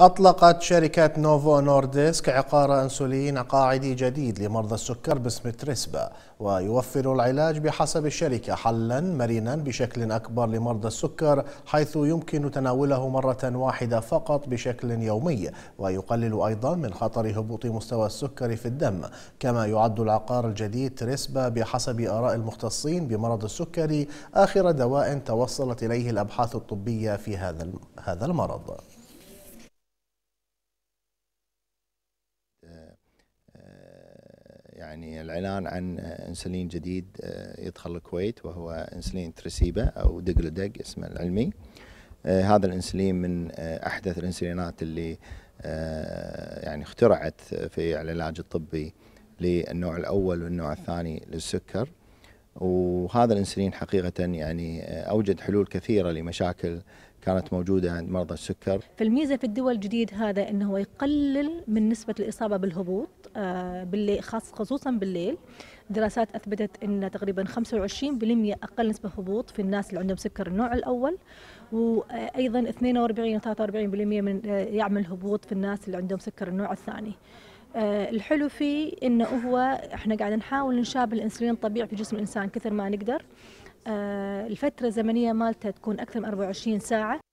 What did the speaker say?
أطلقت شركة نوفو نورديسك عقار أنسولين قاعدي جديد لمرضى السكر باسم تريسبا ويوفر العلاج بحسب الشركة حلا مرنا بشكل أكبر لمرضى السكر حيث يمكن تناوله مرة واحدة فقط بشكل يومي ويقلل أيضا من خطر هبوط مستوى السكر في الدم كما يعد العقار الجديد تريسبا بحسب آراء المختصين بمرض السكري آخر دواء توصلت إليه الأبحاث الطبية في هذا المرض يعني الإعلان عن أنسولين جديد آه، يدخل الكويت وهو أنسولين تريسيبا أو دقلدق اسمه العلمي آه، هذا الأنسولين من آه، أحدث الأنسولينات اللي يعني اخترعت في العلاج الطبي للنوع الأول والنوع الثاني للسكر وهذا الانسولين حقيقه يعني اوجد حلول كثيره لمشاكل كانت موجوده عند مرضى السكر. فالميزه في الدول الجديد هذا انه يقلل من نسبه الاصابه بالهبوط آه، بالليل خصوصا بالليل. دراسات اثبتت ان تقريبا 25% اقل نسبه هبوط في الناس اللي عندهم سكر النوع الاول وايضا 42 43% من آه، يعمل هبوط في الناس اللي عندهم سكر النوع الثاني. آه، الحلو فيه انه هو احنا قاعد نحاول نشابه الانسولين الطبيعي في جسم الانسان كثر ما نقدر آه، الفتره الزمنيه مالته تكون اكثر من 24 ساعه